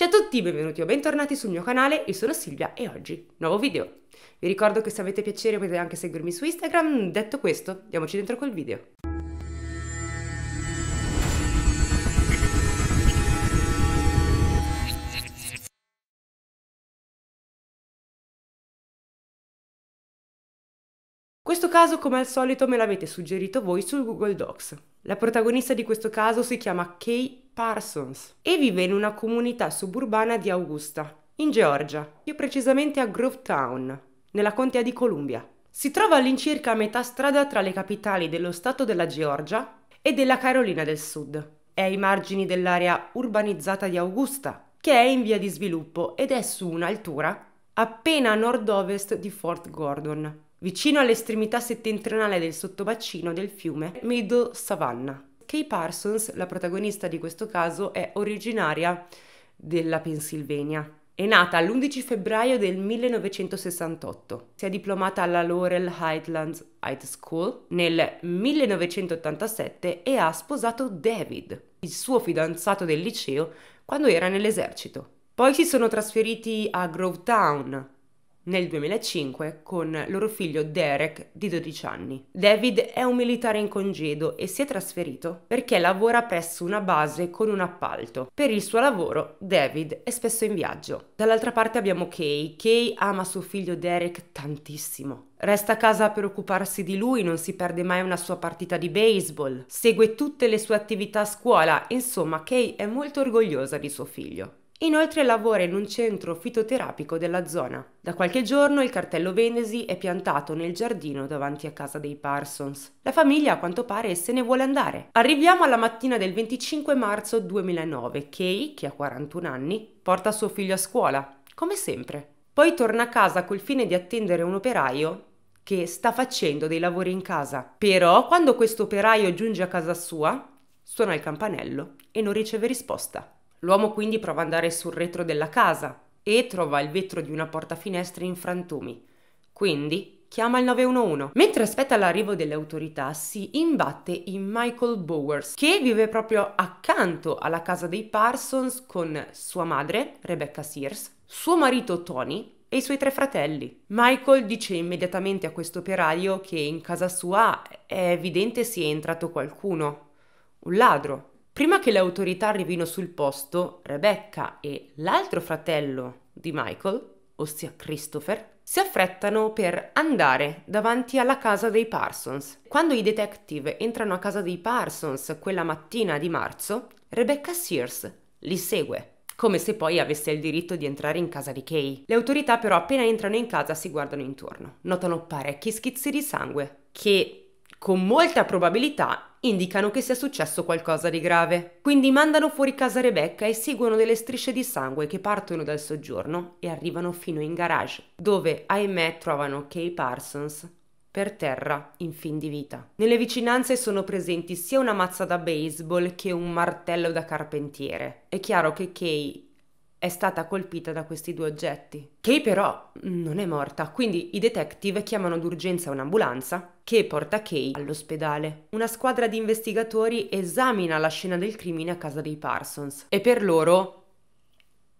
Ciao a tutti, benvenuti o bentornati sul mio canale, io sono Silvia e oggi nuovo video. Vi ricordo che se avete piacere potete anche seguirmi su Instagram, detto questo, diamoci dentro col video. Questo caso come al solito me l'avete suggerito voi su Google Docs. La protagonista di questo caso si chiama Kay Parsons e vive in una comunità suburbana di Augusta, in Georgia, più precisamente a Grovetown, nella contea di Columbia. Si trova all'incirca a metà strada tra le capitali dello Stato della Georgia e della Carolina del Sud. È ai margini dell'area urbanizzata di Augusta, che è in via di sviluppo ed è su un'altura appena a nord-ovest di Fort Gordon, vicino all'estremità settentrionale del sottobacino del fiume Middle Savannah. Kay Parsons, la protagonista di questo caso, è originaria della Pennsylvania. È nata l'11 febbraio del 1968. Si è diplomata alla Laurel Highlands High School nel 1987 e ha sposato David, il suo fidanzato del liceo, quando era nell'esercito. Poi si sono trasferiti a Grovetown, nel 2005 con loro figlio Derek di 12 anni. David è un militare in congedo e si è trasferito perché lavora presso una base con un appalto. Per il suo lavoro David è spesso in viaggio. Dall'altra parte abbiamo Kay. Kay ama suo figlio Derek tantissimo. Resta a casa per occuparsi di lui, non si perde mai una sua partita di baseball, segue tutte le sue attività a scuola, insomma Kay è molto orgogliosa di suo figlio. Inoltre lavora in un centro fitoterapico della zona. Da qualche giorno il cartello Venesi è piantato nel giardino davanti a casa dei Parsons. La famiglia a quanto pare se ne vuole andare. Arriviamo alla mattina del 25 marzo 2009. Kay, che ha 41 anni, porta suo figlio a scuola, come sempre. Poi torna a casa col fine di attendere un operaio che sta facendo dei lavori in casa. Però quando questo operaio giunge a casa sua, suona il campanello e non riceve risposta. L'uomo quindi prova ad andare sul retro della casa e trova il vetro di una porta portafinestra in frantumi. Quindi chiama il 911. Mentre aspetta l'arrivo delle autorità si imbatte in Michael Bowers che vive proprio accanto alla casa dei Parsons con sua madre Rebecca Sears, suo marito Tony e i suoi tre fratelli. Michael dice immediatamente a questo operaio che in casa sua è evidente sia entrato qualcuno, un ladro, Prima che le autorità arrivino sul posto, Rebecca e l'altro fratello di Michael, ossia Christopher, si affrettano per andare davanti alla casa dei Parsons. Quando i detective entrano a casa dei Parsons quella mattina di marzo, Rebecca Sears li segue, come se poi avesse il diritto di entrare in casa di Kay. Le autorità però appena entrano in casa si guardano intorno, notano parecchi schizzi di sangue, che con molta probabilità indicano che sia successo qualcosa di grave. Quindi mandano fuori casa Rebecca e seguono delle strisce di sangue che partono dal soggiorno e arrivano fino in garage, dove ahimè trovano Kay Parsons per terra in fin di vita. Nelle vicinanze sono presenti sia una mazza da baseball che un martello da carpentiere. È chiaro che Kay è stata colpita da questi due oggetti. Kay però non è morta, quindi i detective chiamano d'urgenza un'ambulanza che porta Kay all'ospedale. Una squadra di investigatori esamina la scena del crimine a casa dei Parsons e per loro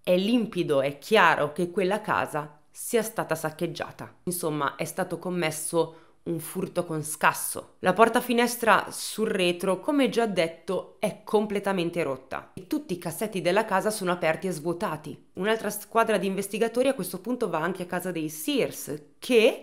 è limpido, è chiaro che quella casa sia stata saccheggiata. Insomma, è stato commesso un furto con scasso. La porta finestra sul retro, come già detto, è completamente rotta e tutti i cassetti della casa sono aperti e svuotati. Un'altra squadra di investigatori a questo punto va anche a casa dei Sears, che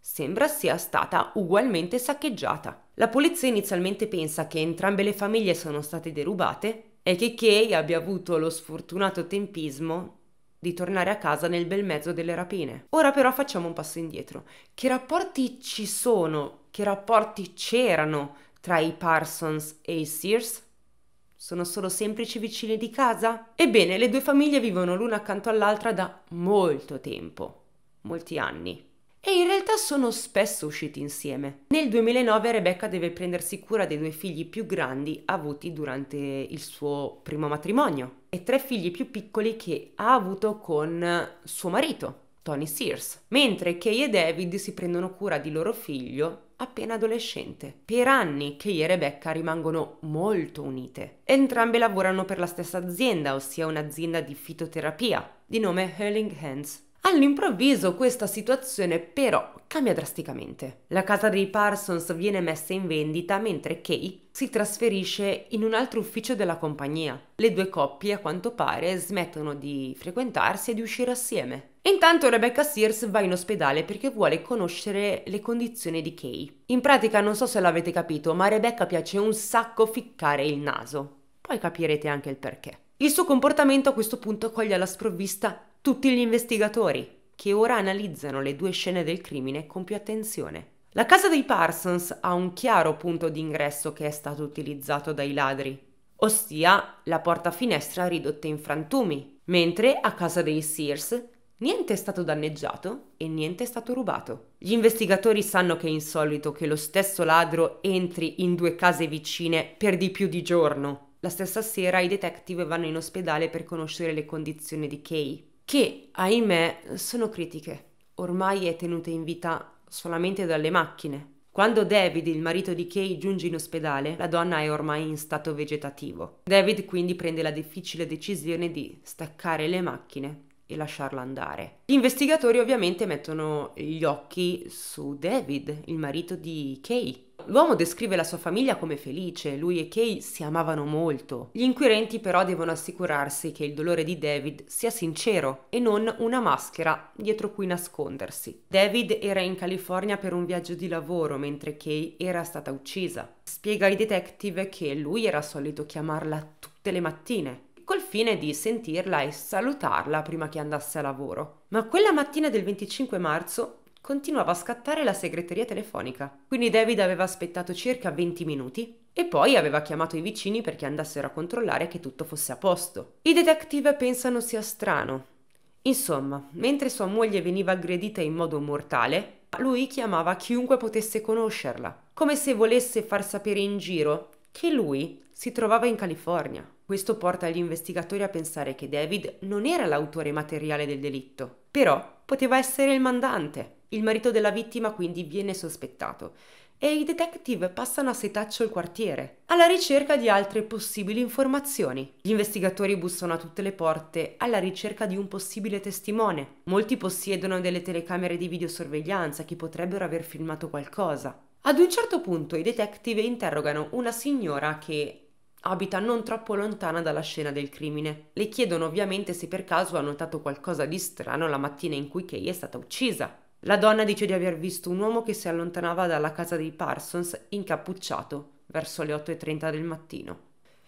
sembra sia stata ugualmente saccheggiata. La polizia inizialmente pensa che entrambe le famiglie sono state derubate e che Kay abbia avuto lo sfortunato tempismo di tornare a casa nel bel mezzo delle rapine. Ora però facciamo un passo indietro. Che rapporti ci sono, che rapporti c'erano tra i Parsons e i Sears? Sono solo semplici vicini di casa? Ebbene, le due famiglie vivono l'una accanto all'altra da molto tempo, molti anni e in realtà sono spesso usciti insieme. Nel 2009 Rebecca deve prendersi cura dei due figli più grandi avuti durante il suo primo matrimonio e tre figli più piccoli che ha avuto con suo marito, Tony Sears, mentre Kay e David si prendono cura di loro figlio appena adolescente. Per anni Kay e Rebecca rimangono molto unite. Entrambe lavorano per la stessa azienda, ossia un'azienda di fitoterapia di nome Hurling Hands All'improvviso questa situazione però cambia drasticamente. La casa dei Parsons viene messa in vendita mentre Kay si trasferisce in un altro ufficio della compagnia. Le due coppie a quanto pare smettono di frequentarsi e di uscire assieme. Intanto Rebecca Sears va in ospedale perché vuole conoscere le condizioni di Kay. In pratica non so se l'avete capito, ma a Rebecca piace un sacco ficcare il naso. Poi capirete anche il perché. Il suo comportamento a questo punto coglie alla sprovvista tutti gli investigatori, che ora analizzano le due scene del crimine con più attenzione. La casa dei Parsons ha un chiaro punto di ingresso che è stato utilizzato dai ladri, ossia la porta finestra ridotta in frantumi, mentre a casa dei Sears niente è stato danneggiato e niente è stato rubato. Gli investigatori sanno che è insolito che lo stesso ladro entri in due case vicine per di più di giorno, la stessa sera i detective vanno in ospedale per conoscere le condizioni di Kay, che, ahimè, sono critiche. Ormai è tenuta in vita solamente dalle macchine. Quando David, il marito di Kay, giunge in ospedale, la donna è ormai in stato vegetativo. David quindi prende la difficile decisione di staccare le macchine e lasciarla andare. Gli investigatori ovviamente mettono gli occhi su David, il marito di Kay, L'uomo descrive la sua famiglia come felice, lui e Kay si amavano molto. Gli inquirenti però devono assicurarsi che il dolore di David sia sincero e non una maschera dietro cui nascondersi. David era in California per un viaggio di lavoro mentre Kay era stata uccisa. Spiega ai detective che lui era solito chiamarla tutte le mattine col fine di sentirla e salutarla prima che andasse a lavoro. Ma quella mattina del 25 marzo continuava a scattare la segreteria telefonica. Quindi David aveva aspettato circa 20 minuti e poi aveva chiamato i vicini perché andassero a controllare che tutto fosse a posto. I detective pensano sia strano. Insomma, mentre sua moglie veniva aggredita in modo mortale, lui chiamava chiunque potesse conoscerla, come se volesse far sapere in giro che lui si trovava in California. Questo porta gli investigatori a pensare che David non era l'autore materiale del delitto, però poteva essere il mandante. Il marito della vittima quindi viene sospettato e i detective passano a setaccio il quartiere, alla ricerca di altre possibili informazioni. Gli investigatori bussano a tutte le porte alla ricerca di un possibile testimone. Molti possiedono delle telecamere di videosorveglianza che potrebbero aver filmato qualcosa. Ad un certo punto i detective interrogano una signora che abita non troppo lontana dalla scena del crimine. Le chiedono ovviamente se per caso ha notato qualcosa di strano la mattina in cui Kay è stata uccisa. La donna dice di aver visto un uomo che si allontanava dalla casa dei Parsons incappucciato verso le 8.30 del mattino.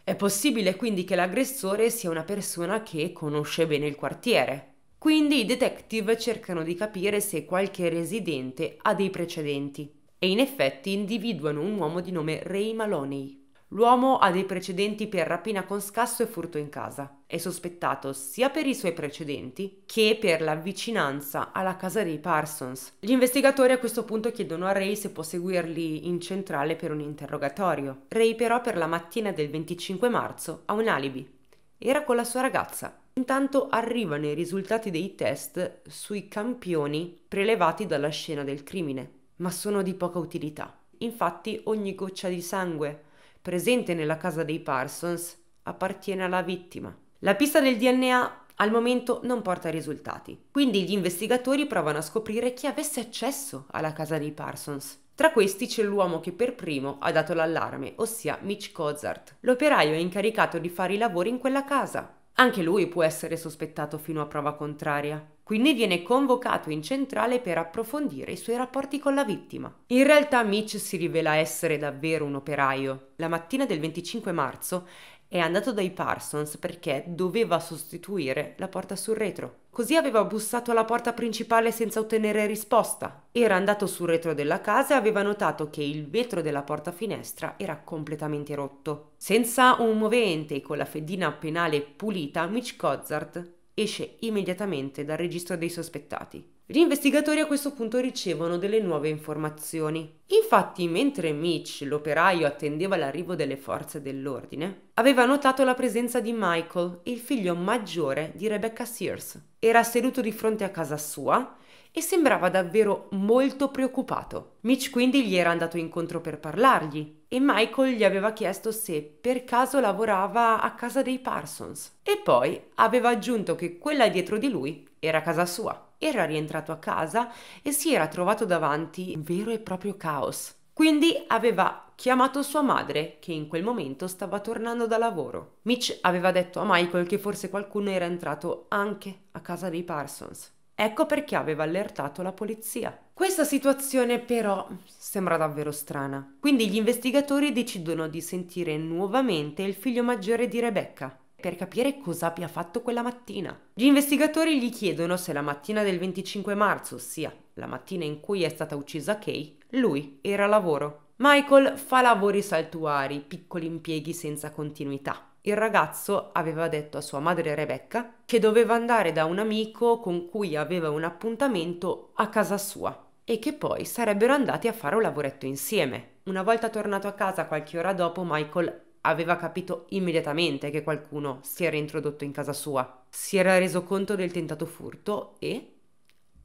È possibile quindi che l'aggressore sia una persona che conosce bene il quartiere. Quindi i detective cercano di capire se qualche residente ha dei precedenti e in effetti individuano un uomo di nome Ray Maloney. L'uomo ha dei precedenti per rapina con scasso e furto in casa. È sospettato sia per i suoi precedenti che per la vicinanza alla casa dei Parsons. Gli investigatori a questo punto chiedono a Ray se può seguirli in centrale per un interrogatorio. Ray però per la mattina del 25 marzo ha un alibi. Era con la sua ragazza Intanto arrivano i risultati dei test sui campioni prelevati dalla scena del crimine, ma sono di poca utilità. Infatti ogni goccia di sangue presente nella casa dei Parsons appartiene alla vittima. La pista del DNA al momento non porta risultati, quindi gli investigatori provano a scoprire chi avesse accesso alla casa dei Parsons. Tra questi c'è l'uomo che per primo ha dato l'allarme, ossia Mitch Cozart, l'operaio è incaricato di fare i lavori in quella casa, anche lui può essere sospettato fino a prova contraria, quindi viene convocato in centrale per approfondire i suoi rapporti con la vittima. In realtà Mitch si rivela essere davvero un operaio. La mattina del 25 marzo è andato dai Parsons perché doveva sostituire la porta sul retro. Così aveva bussato alla porta principale senza ottenere risposta. Era andato sul retro della casa e aveva notato che il vetro della porta finestra era completamente rotto. Senza un movente e con la fedina penale pulita, Mitch Cozzard esce immediatamente dal registro dei sospettati. Gli investigatori a questo punto ricevono delle nuove informazioni. Infatti, mentre Mitch, l'operaio, attendeva l'arrivo delle forze dell'ordine, aveva notato la presenza di Michael, il figlio maggiore di Rebecca Sears. Era seduto di fronte a casa sua e sembrava davvero molto preoccupato. Mitch quindi gli era andato incontro per parlargli e Michael gli aveva chiesto se per caso lavorava a casa dei Parsons e poi aveva aggiunto che quella dietro di lui era casa sua era rientrato a casa e si era trovato davanti un vero e proprio caos. Quindi aveva chiamato sua madre, che in quel momento stava tornando da lavoro. Mitch aveva detto a Michael che forse qualcuno era entrato anche a casa dei Parsons. Ecco perché aveva allertato la polizia. Questa situazione però sembra davvero strana. Quindi gli investigatori decidono di sentire nuovamente il figlio maggiore di Rebecca, per capire cosa abbia fatto quella mattina. Gli investigatori gli chiedono se la mattina del 25 marzo, ossia la mattina in cui è stata uccisa Kay, lui era a lavoro. Michael fa lavori saltuari, piccoli impieghi senza continuità. Il ragazzo aveva detto a sua madre Rebecca che doveva andare da un amico con cui aveva un appuntamento a casa sua e che poi sarebbero andati a fare un lavoretto insieme. Una volta tornato a casa qualche ora dopo, Michael aveva capito immediatamente che qualcuno si era introdotto in casa sua, si era reso conto del tentato furto e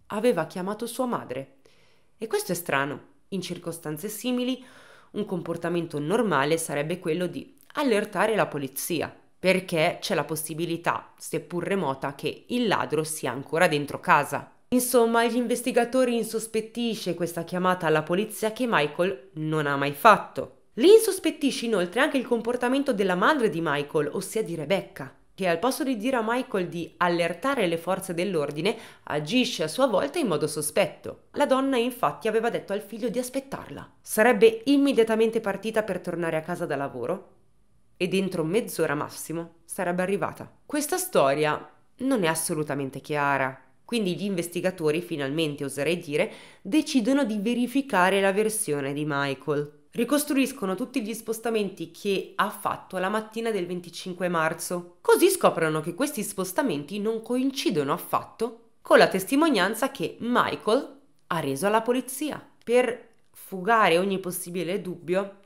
aveva chiamato sua madre. E questo è strano. In circostanze simili, un comportamento normale sarebbe quello di allertare la polizia, perché c'è la possibilità, seppur remota, che il ladro sia ancora dentro casa. Insomma, gli investigatori insospettisce questa chiamata alla polizia che Michael non ha mai fatto. Le insospettisce inoltre anche il comportamento della madre di Michael, ossia di Rebecca, che al posto di dire a Michael di allertare le forze dell'ordine, agisce a sua volta in modo sospetto. La donna infatti aveva detto al figlio di aspettarla. Sarebbe immediatamente partita per tornare a casa da lavoro e dentro mezz'ora massimo sarebbe arrivata. Questa storia non è assolutamente chiara, quindi gli investigatori finalmente, oserei dire, decidono di verificare la versione di Michael ricostruiscono tutti gli spostamenti che ha fatto la mattina del 25 marzo. Così scoprono che questi spostamenti non coincidono affatto con la testimonianza che Michael ha reso alla polizia. Per fugare ogni possibile dubbio,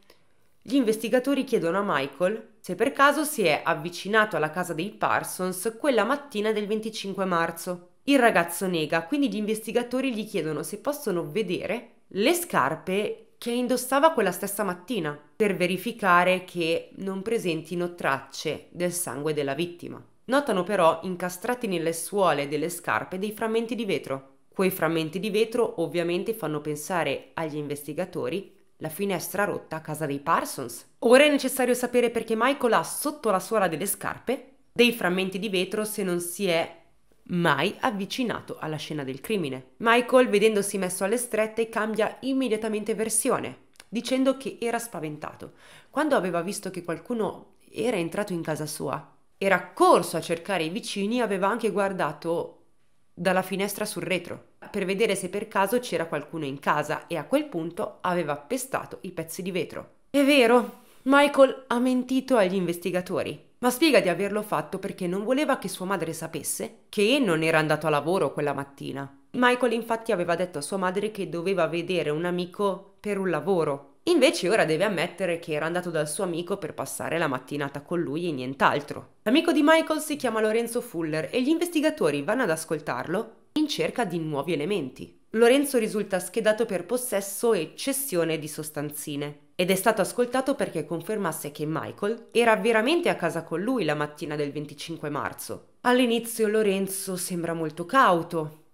gli investigatori chiedono a Michael se per caso si è avvicinato alla casa dei Parsons quella mattina del 25 marzo. Il ragazzo nega, quindi gli investigatori gli chiedono se possono vedere le scarpe che indossava quella stessa mattina per verificare che non presentino tracce del sangue della vittima. Notano però incastrati nelle suole delle scarpe dei frammenti di vetro. Quei frammenti di vetro ovviamente fanno pensare agli investigatori la finestra rotta a casa dei Parsons. Ora è necessario sapere perché Michael ha sotto la suola delle scarpe dei frammenti di vetro se non si è mai avvicinato alla scena del crimine. Michael, vedendosi messo alle strette, cambia immediatamente versione, dicendo che era spaventato quando aveva visto che qualcuno era entrato in casa sua. Era corso a cercare i vicini e aveva anche guardato dalla finestra sul retro per vedere se per caso c'era qualcuno in casa e a quel punto aveva pestato i pezzi di vetro. È vero, Michael ha mentito agli investigatori ma spiega di averlo fatto perché non voleva che sua madre sapesse che non era andato a lavoro quella mattina. Michael infatti aveva detto a sua madre che doveva vedere un amico per un lavoro. Invece ora deve ammettere che era andato dal suo amico per passare la mattinata con lui e nient'altro. L'amico di Michael si chiama Lorenzo Fuller e gli investigatori vanno ad ascoltarlo in cerca di nuovi elementi. Lorenzo risulta schedato per possesso e cessione di sostanzine ed è stato ascoltato perché confermasse che Michael era veramente a casa con lui la mattina del 25 marzo. All'inizio Lorenzo sembra molto cauto,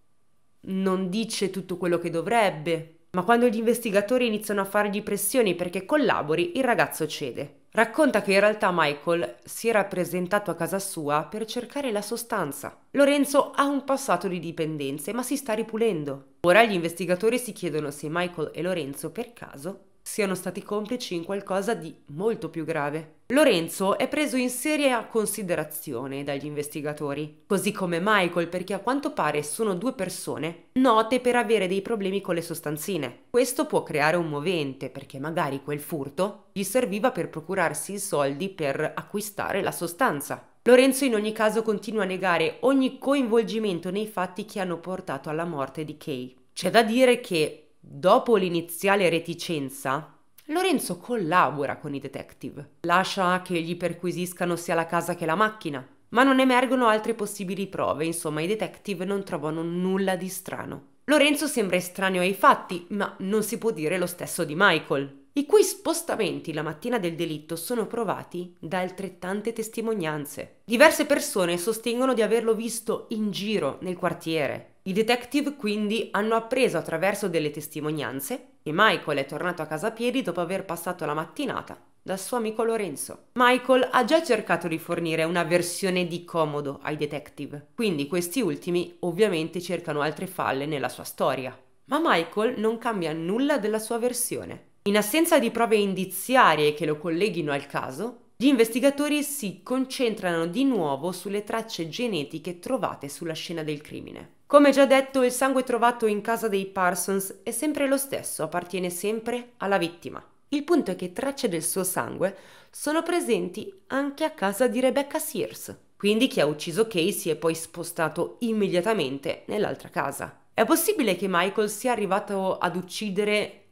non dice tutto quello che dovrebbe, ma quando gli investigatori iniziano a fargli pressioni perché collabori, il ragazzo cede. Racconta che in realtà Michael si era presentato a casa sua per cercare la sostanza. Lorenzo ha un passato di dipendenze, ma si sta ripulendo. Ora gli investigatori si chiedono se Michael e Lorenzo per caso siano stati complici in qualcosa di molto più grave. Lorenzo è preso in seria considerazione dagli investigatori, così come Michael perché a quanto pare sono due persone note per avere dei problemi con le sostanzine. Questo può creare un movente perché magari quel furto gli serviva per procurarsi i soldi per acquistare la sostanza. Lorenzo in ogni caso continua a negare ogni coinvolgimento nei fatti che hanno portato alla morte di Kay. C'è da dire che Dopo l'iniziale reticenza, Lorenzo collabora con i detective. Lascia che gli perquisiscano sia la casa che la macchina, ma non emergono altre possibili prove, insomma i detective non trovano nulla di strano. Lorenzo sembra estraneo ai fatti, ma non si può dire lo stesso di Michael, i cui spostamenti la mattina del delitto sono provati da altrettante testimonianze. Diverse persone sostengono di averlo visto in giro nel quartiere, i detective quindi hanno appreso attraverso delle testimonianze che Michael è tornato a casa a piedi dopo aver passato la mattinata dal suo amico Lorenzo. Michael ha già cercato di fornire una versione di comodo ai detective, quindi questi ultimi ovviamente cercano altre falle nella sua storia. Ma Michael non cambia nulla della sua versione. In assenza di prove indiziarie che lo colleghino al caso, gli investigatori si concentrano di nuovo sulle tracce genetiche trovate sulla scena del crimine. Come già detto, il sangue trovato in casa dei Parsons è sempre lo stesso, appartiene sempre alla vittima. Il punto è che tracce del suo sangue sono presenti anche a casa di Rebecca Sears, quindi chi ha ucciso Casey è poi spostato immediatamente nell'altra casa. È possibile che Michael sia arrivato ad uccidere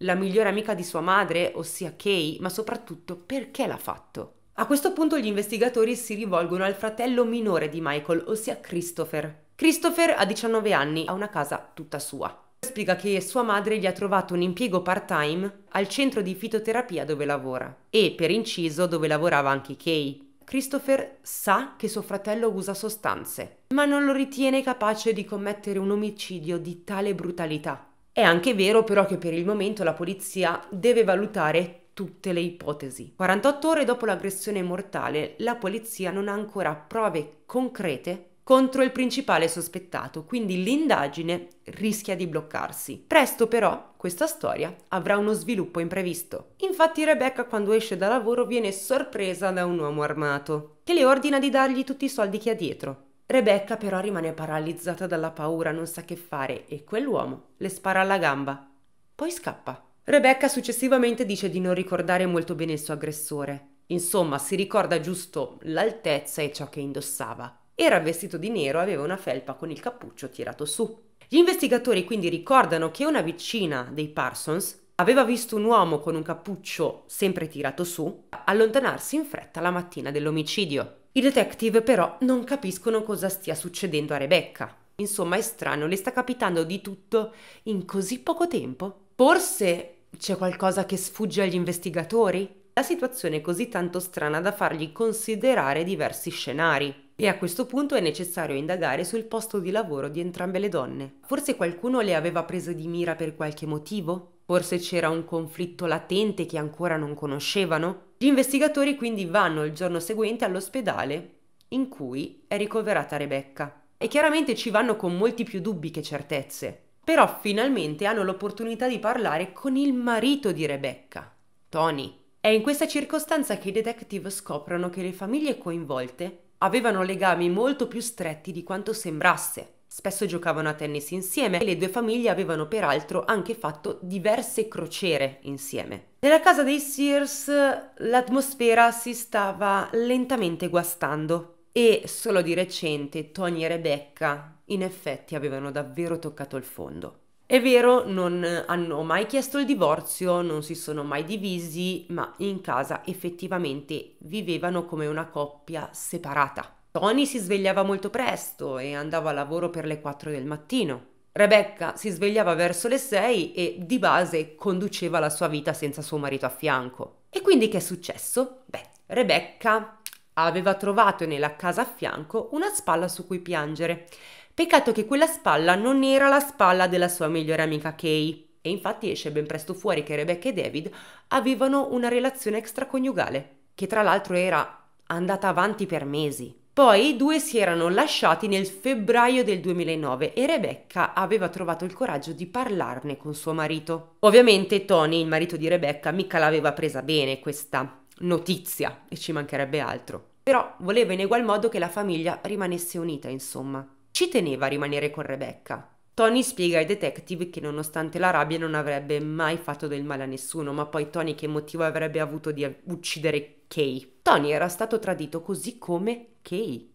la migliore amica di sua madre, ossia Kay, ma soprattutto perché l'ha fatto? A questo punto gli investigatori si rivolgono al fratello minore di Michael, ossia Christopher, Christopher a 19 anni ha una casa tutta sua. Spiega che sua madre gli ha trovato un impiego part-time al centro di fitoterapia dove lavora e, per inciso, dove lavorava anche Kay. Christopher sa che suo fratello usa sostanze, ma non lo ritiene capace di commettere un omicidio di tale brutalità. È anche vero però che per il momento la polizia deve valutare tutte le ipotesi. 48 ore dopo l'aggressione mortale, la polizia non ha ancora prove concrete contro il principale sospettato, quindi l'indagine rischia di bloccarsi. Presto però questa storia avrà uno sviluppo imprevisto. Infatti Rebecca quando esce da lavoro viene sorpresa da un uomo armato, che le ordina di dargli tutti i soldi che ha dietro. Rebecca però rimane paralizzata dalla paura, non sa che fare e quell'uomo le spara alla gamba. Poi scappa. Rebecca successivamente dice di non ricordare molto bene il suo aggressore. Insomma, si ricorda giusto l'altezza e ciò che indossava. Era vestito di nero e aveva una felpa con il cappuccio tirato su. Gli investigatori quindi ricordano che una vicina dei Parsons aveva visto un uomo con un cappuccio sempre tirato su allontanarsi in fretta la mattina dell'omicidio. I detective però non capiscono cosa stia succedendo a Rebecca. Insomma, è strano, le sta capitando di tutto in così poco tempo. Forse c'è qualcosa che sfugge agli investigatori? La situazione è così tanto strana da fargli considerare diversi scenari e a questo punto è necessario indagare sul posto di lavoro di entrambe le donne. Forse qualcuno le aveva prese di mira per qualche motivo? Forse c'era un conflitto latente che ancora non conoscevano? Gli investigatori quindi vanno il giorno seguente all'ospedale in cui è ricoverata Rebecca e chiaramente ci vanno con molti più dubbi che certezze. Però finalmente hanno l'opportunità di parlare con il marito di Rebecca, Tony. È in questa circostanza che i detective scoprono che le famiglie coinvolte avevano legami molto più stretti di quanto sembrasse. Spesso giocavano a tennis insieme e le due famiglie avevano peraltro anche fatto diverse crociere insieme. Nella casa dei Sears l'atmosfera si stava lentamente guastando e solo di recente Tony e Rebecca in effetti avevano davvero toccato il fondo. È vero, non hanno mai chiesto il divorzio, non si sono mai divisi, ma in casa effettivamente vivevano come una coppia separata. Tony si svegliava molto presto e andava a lavoro per le 4 del mattino. Rebecca si svegliava verso le 6 e di base conduceva la sua vita senza suo marito a fianco. E quindi che è successo? Beh, Rebecca aveva trovato nella casa a fianco una spalla su cui piangere Peccato che quella spalla non era la spalla della sua migliore amica Kay. E infatti esce ben presto fuori che Rebecca e David avevano una relazione extraconiugale, che tra l'altro era andata avanti per mesi. Poi i due si erano lasciati nel febbraio del 2009 e Rebecca aveva trovato il coraggio di parlarne con suo marito. Ovviamente Tony, il marito di Rebecca, mica l'aveva presa bene questa notizia e ci mancherebbe altro. Però voleva in egual modo che la famiglia rimanesse unita, insomma. Ci teneva a rimanere con Rebecca. Tony spiega ai detective che nonostante la rabbia non avrebbe mai fatto del male a nessuno, ma poi Tony che motivo avrebbe avuto di uccidere Kay? Tony era stato tradito così come Kay.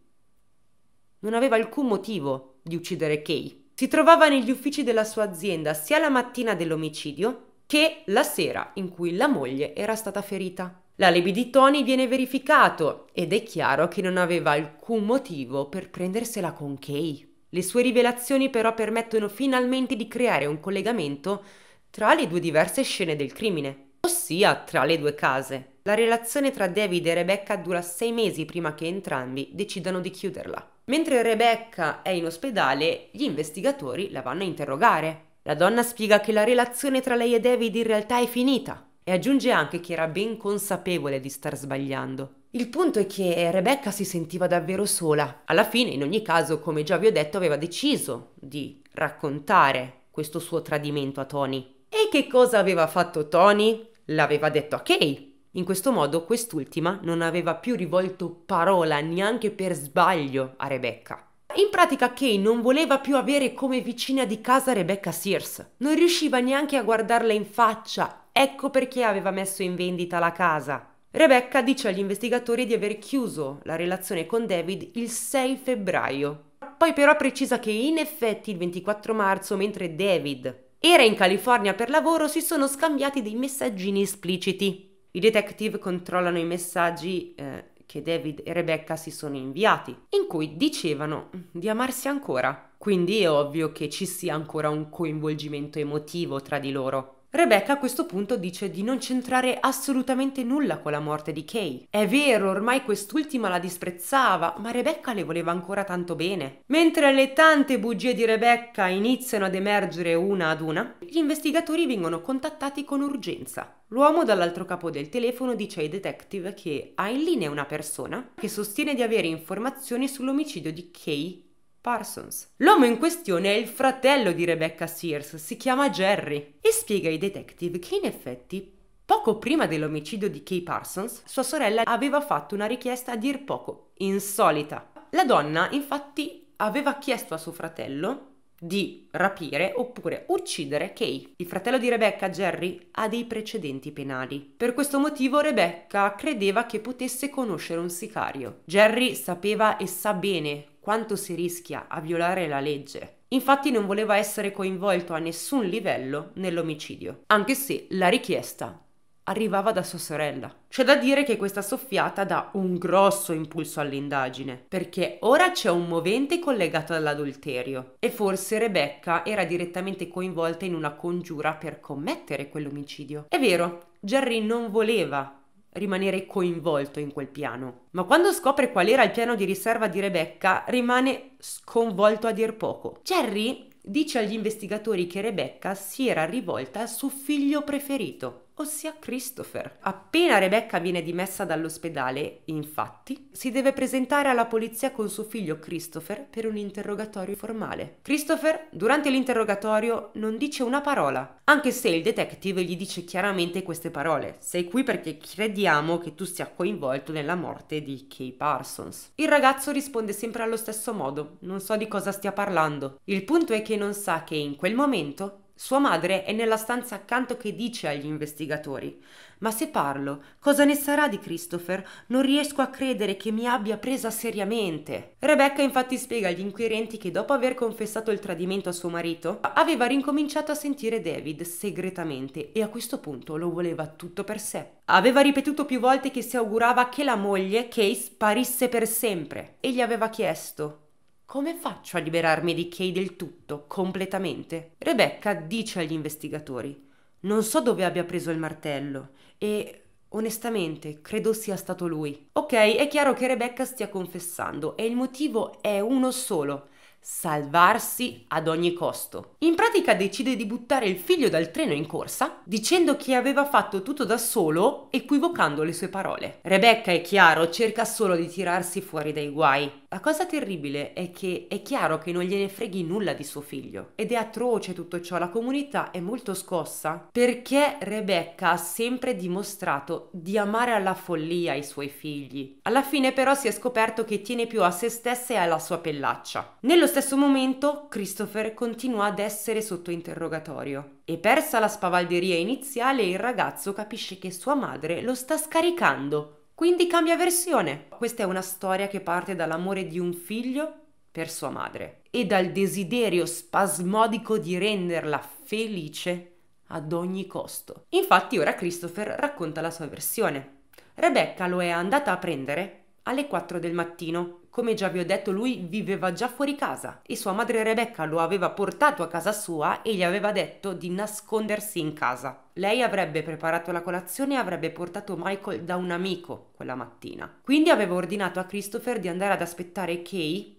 Non aveva alcun motivo di uccidere Kay. Si trovava negli uffici della sua azienda sia la mattina dell'omicidio che la sera in cui la moglie era stata ferita. L'alibi di Tony viene verificato ed è chiaro che non aveva alcun motivo per prendersela con Kay. Le sue rivelazioni però permettono finalmente di creare un collegamento tra le due diverse scene del crimine, ossia tra le due case. La relazione tra David e Rebecca dura sei mesi prima che entrambi decidano di chiuderla. Mentre Rebecca è in ospedale, gli investigatori la vanno a interrogare. La donna spiega che la relazione tra lei e David in realtà è finita, e aggiunge anche che era ben consapevole di star sbagliando. Il punto è che Rebecca si sentiva davvero sola. Alla fine, in ogni caso, come già vi ho detto, aveva deciso di raccontare questo suo tradimento a Tony. E che cosa aveva fatto Tony? L'aveva detto a Kay. In questo modo quest'ultima non aveva più rivolto parola neanche per sbaglio a Rebecca. In pratica Kay non voleva più avere come vicina di casa Rebecca Sears. Non riusciva neanche a guardarla in faccia Ecco perché aveva messo in vendita la casa. Rebecca dice agli investigatori di aver chiuso la relazione con David il 6 febbraio. Poi però precisa che in effetti il 24 marzo, mentre David era in California per lavoro, si sono scambiati dei messaggini espliciti. I detective controllano i messaggi eh, che David e Rebecca si sono inviati, in cui dicevano di amarsi ancora. Quindi è ovvio che ci sia ancora un coinvolgimento emotivo tra di loro. Rebecca a questo punto dice di non c'entrare assolutamente nulla con la morte di Kay. È vero, ormai quest'ultima la disprezzava, ma Rebecca le voleva ancora tanto bene. Mentre le tante bugie di Rebecca iniziano ad emergere una ad una, gli investigatori vengono contattati con urgenza. L'uomo dall'altro capo del telefono dice ai detective che ha in linea una persona che sostiene di avere informazioni sull'omicidio di Kay Parsons. L'uomo in questione è il fratello di Rebecca Sears, si chiama Jerry, e spiega ai detective che in effetti Poco prima dell'omicidio di Kay Parsons, sua sorella aveva fatto una richiesta a dir poco insolita. La donna, infatti, aveva chiesto a suo fratello di rapire oppure uccidere Kay. Il fratello di Rebecca, Jerry, ha dei precedenti penali. Per questo motivo Rebecca credeva che potesse conoscere un sicario. Jerry sapeva e sa bene quanto si rischia a violare la legge. Infatti non voleva essere coinvolto a nessun livello nell'omicidio, anche se la richiesta arrivava da sua sorella. C'è da dire che questa soffiata dà un grosso impulso all'indagine, perché ora c'è un movente collegato all'adulterio e forse Rebecca era direttamente coinvolta in una congiura per commettere quell'omicidio. È vero, Jerry non voleva rimanere coinvolto in quel piano. Ma quando scopre qual era il piano di riserva di Rebecca, rimane sconvolto a dir poco. Jerry dice agli investigatori che Rebecca si era rivolta al suo figlio preferito, ossia Christopher. Appena Rebecca viene dimessa dall'ospedale, infatti, si deve presentare alla polizia con suo figlio Christopher per un interrogatorio formale. Christopher, durante l'interrogatorio, non dice una parola, anche se il detective gli dice chiaramente queste parole. Sei qui perché crediamo che tu sia coinvolto nella morte di Kay Parsons. Il ragazzo risponde sempre allo stesso modo, non so di cosa stia parlando. Il punto è che non sa che in quel momento sua madre è nella stanza accanto che dice agli investigatori Ma se parlo, cosa ne sarà di Christopher? Non riesco a credere che mi abbia presa seriamente. Rebecca infatti spiega agli inquirenti che dopo aver confessato il tradimento a suo marito, aveva rincominciato a sentire David segretamente e a questo punto lo voleva tutto per sé. Aveva ripetuto più volte che si augurava che la moglie, Case, sparisse per sempre e gli aveva chiesto come faccio a liberarmi di Kay del tutto, completamente? Rebecca dice agli investigatori: Non so dove abbia preso il martello e onestamente credo sia stato lui. Ok, è chiaro che Rebecca stia confessando e il motivo è uno solo: salvarsi ad ogni costo. In pratica decide di buttare il figlio dal treno in corsa dicendo che aveva fatto tutto da solo, equivocando le sue parole. Rebecca, è chiaro, cerca solo di tirarsi fuori dai guai. La cosa terribile è che è chiaro che non gliene freghi nulla di suo figlio ed è atroce tutto ciò, la comunità è molto scossa perché Rebecca ha sempre dimostrato di amare alla follia i suoi figli. Alla fine però si è scoperto che tiene più a se stessa e alla sua pellaccia. Nello stesso momento Christopher continua ad essere sotto interrogatorio e persa la spavalderia iniziale il ragazzo capisce che sua madre lo sta scaricando, quindi cambia versione. Questa è una storia che parte dall'amore di un figlio per sua madre e dal desiderio spasmodico di renderla felice ad ogni costo. Infatti ora Christopher racconta la sua versione. Rebecca lo è andata a prendere alle 4 del mattino. Come già vi ho detto, lui viveva già fuori casa e sua madre Rebecca lo aveva portato a casa sua e gli aveva detto di nascondersi in casa. Lei avrebbe preparato la colazione e avrebbe portato Michael da un amico quella mattina. Quindi aveva ordinato a Christopher di andare ad aspettare Kay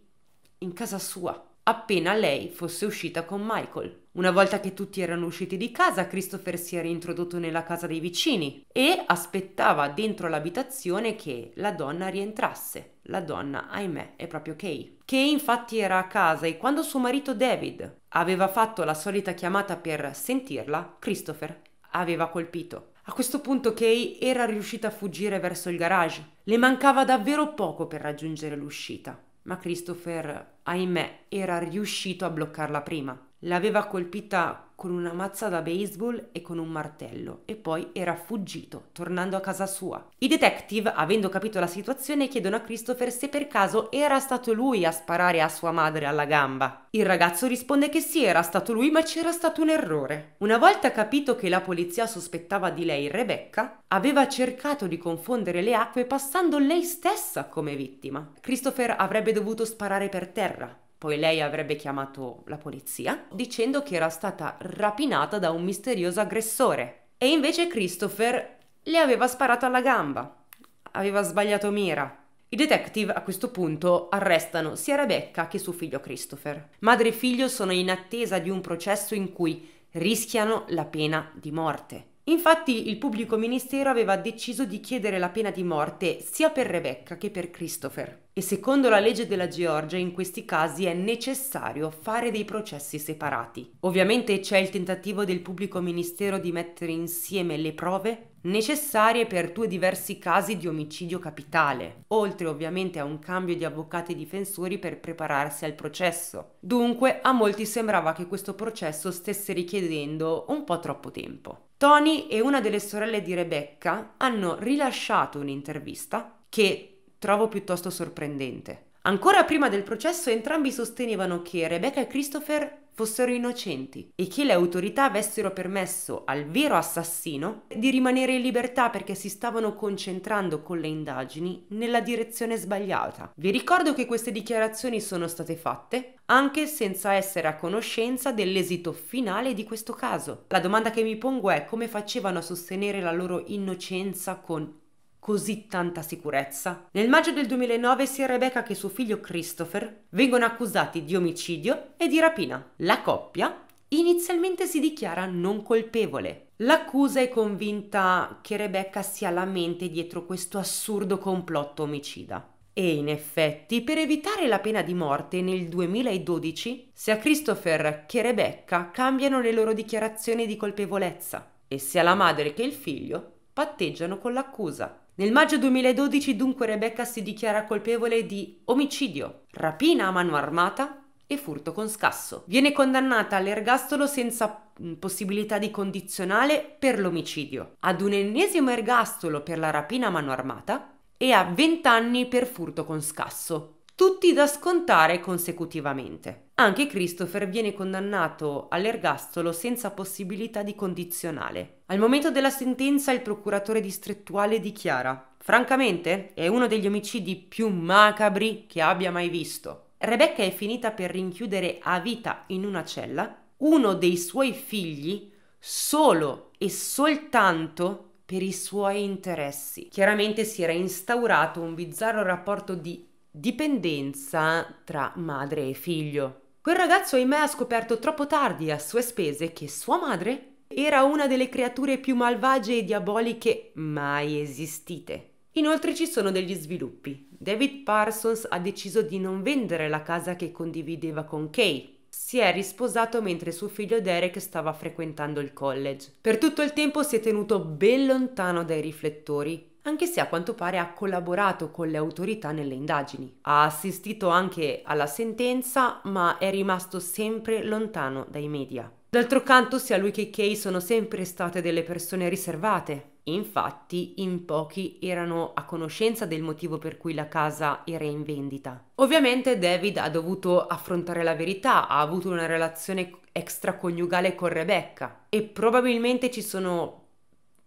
in casa sua, appena lei fosse uscita con Michael. Una volta che tutti erano usciti di casa, Christopher si era introdotto nella casa dei vicini e aspettava dentro l'abitazione che la donna rientrasse. La donna, ahimè, è proprio Kay. Kay infatti era a casa e quando suo marito David aveva fatto la solita chiamata per sentirla, Christopher aveva colpito. A questo punto Kay era riuscita a fuggire verso il garage. Le mancava davvero poco per raggiungere l'uscita, ma Christopher, ahimè, era riuscito a bloccarla prima. L'aveva colpita con una mazza da baseball e con un martello e poi era fuggito, tornando a casa sua. I detective, avendo capito la situazione, chiedono a Christopher se per caso era stato lui a sparare a sua madre alla gamba. Il ragazzo risponde che sì, era stato lui, ma c'era stato un errore. Una volta capito che la polizia sospettava di lei Rebecca, aveva cercato di confondere le acque passando lei stessa come vittima. Christopher avrebbe dovuto sparare per terra, poi lei avrebbe chiamato la polizia, dicendo che era stata rapinata da un misterioso aggressore. E invece Christopher le aveva sparato alla gamba, aveva sbagliato mira. I detective a questo punto arrestano sia Rebecca che suo figlio Christopher. Madre e figlio sono in attesa di un processo in cui rischiano la pena di morte. Infatti il pubblico ministero aveva deciso di chiedere la pena di morte sia per Rebecca che per Christopher e secondo la legge della Georgia in questi casi è necessario fare dei processi separati. Ovviamente c'è il tentativo del pubblico ministero di mettere insieme le prove necessarie per due diversi casi di omicidio capitale, oltre ovviamente a un cambio di avvocati e difensori per prepararsi al processo. Dunque a molti sembrava che questo processo stesse richiedendo un po' troppo tempo. Tony e una delle sorelle di Rebecca hanno rilasciato un'intervista che trovo piuttosto sorprendente. Ancora prima del processo entrambi sostenevano che Rebecca e Christopher fossero innocenti e che le autorità avessero permesso al vero assassino di rimanere in libertà perché si stavano concentrando con le indagini nella direzione sbagliata. Vi ricordo che queste dichiarazioni sono state fatte anche senza essere a conoscenza dell'esito finale di questo caso. La domanda che mi pongo è come facevano a sostenere la loro innocenza con così tanta sicurezza? Nel maggio del 2009 sia Rebecca che suo figlio Christopher vengono accusati di omicidio e di rapina. La coppia inizialmente si dichiara non colpevole. L'accusa è convinta che Rebecca sia la mente dietro questo assurdo complotto omicida. E in effetti, per evitare la pena di morte nel 2012, sia Christopher che Rebecca cambiano le loro dichiarazioni di colpevolezza e sia la madre che il figlio patteggiano con l'accusa. Nel maggio 2012 dunque Rebecca si dichiara colpevole di omicidio, rapina a mano armata e furto con scasso. Viene condannata all'ergastolo senza mm, possibilità di condizionale per l'omicidio, ad un ennesimo ergastolo per la rapina a mano armata e a 20 anni per furto con scasso tutti da scontare consecutivamente. Anche Christopher viene condannato all'ergastolo senza possibilità di condizionale. Al momento della sentenza il procuratore distrettuale dichiara Francamente è uno degli omicidi più macabri che abbia mai visto. Rebecca è finita per rinchiudere a vita in una cella uno dei suoi figli solo e soltanto per i suoi interessi. Chiaramente si era instaurato un bizzarro rapporto di dipendenza tra madre e figlio. Quel ragazzo, ahimè, ha scoperto troppo tardi, a sue spese, che sua madre era una delle creature più malvagie e diaboliche mai esistite. Inoltre ci sono degli sviluppi. David Parsons ha deciso di non vendere la casa che condivideva con Kay. Si è risposato mentre suo figlio Derek stava frequentando il college. Per tutto il tempo si è tenuto ben lontano dai riflettori anche se a quanto pare ha collaborato con le autorità nelle indagini. Ha assistito anche alla sentenza, ma è rimasto sempre lontano dai media. D'altro canto, sia lui che Kay sono sempre state delle persone riservate, Infatti, in pochi erano a conoscenza del motivo per cui la casa era in vendita. Ovviamente David ha dovuto affrontare la verità, ha avuto una relazione extraconiugale con Rebecca e probabilmente ci sono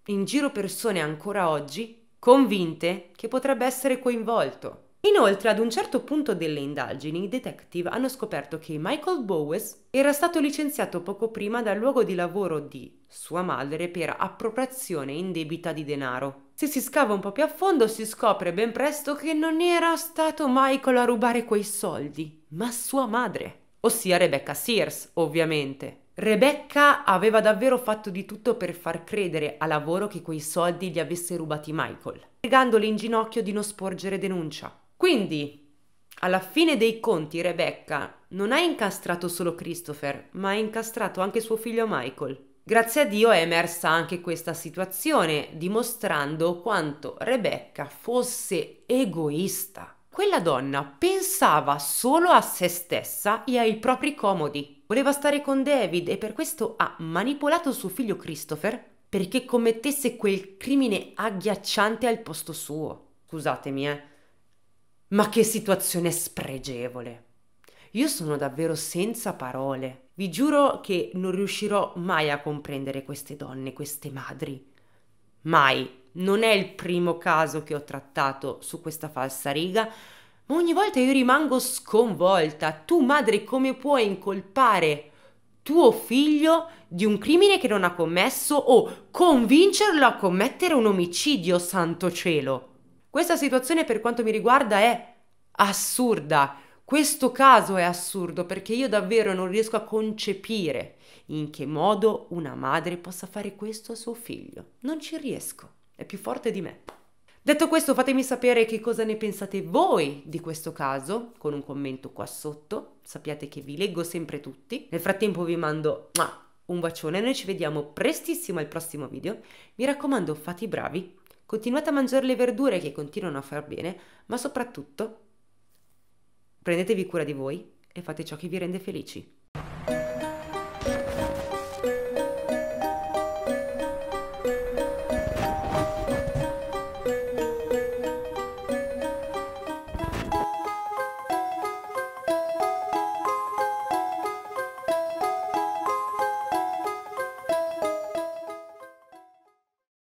in giro persone ancora oggi convinte che potrebbe essere coinvolto. Inoltre, ad un certo punto delle indagini, i detective hanno scoperto che Michael Bowes era stato licenziato poco prima dal luogo di lavoro di sua madre per appropriazione indebita di denaro. Se si scava un po' più a fondo si scopre ben presto che non era stato Michael a rubare quei soldi, ma sua madre, ossia Rebecca Sears, ovviamente. Rebecca aveva davvero fatto di tutto per far credere a lavoro che quei soldi li avesse rubati Michael, pregandole in ginocchio di non sporgere denuncia. Quindi, alla fine dei conti, Rebecca non ha incastrato solo Christopher, ma ha incastrato anche suo figlio Michael. Grazie a Dio è emersa anche questa situazione, dimostrando quanto Rebecca fosse egoista. Quella donna pensava solo a se stessa e ai propri comodi voleva stare con David e per questo ha manipolato suo figlio Christopher perché commettesse quel crimine agghiacciante al posto suo. Scusatemi, eh. Ma che situazione spregevole. Io sono davvero senza parole. Vi giuro che non riuscirò mai a comprendere queste donne, queste madri. Mai. Non è il primo caso che ho trattato su questa falsa riga, ma ogni volta io rimango sconvolta. Tu, madre, come puoi incolpare tuo figlio di un crimine che non ha commesso o convincerlo a commettere un omicidio, santo cielo? Questa situazione per quanto mi riguarda è assurda. Questo caso è assurdo perché io davvero non riesco a concepire in che modo una madre possa fare questo a suo figlio. Non ci riesco, è più forte di me. Detto questo, fatemi sapere che cosa ne pensate voi di questo caso con un commento qua sotto. Sappiate che vi leggo sempre tutti. Nel frattempo vi mando un bacione, noi ci vediamo prestissimo al prossimo video. Mi raccomando, fate i bravi, continuate a mangiare le verdure che continuano a far bene, ma soprattutto prendetevi cura di voi e fate ciò che vi rende felici.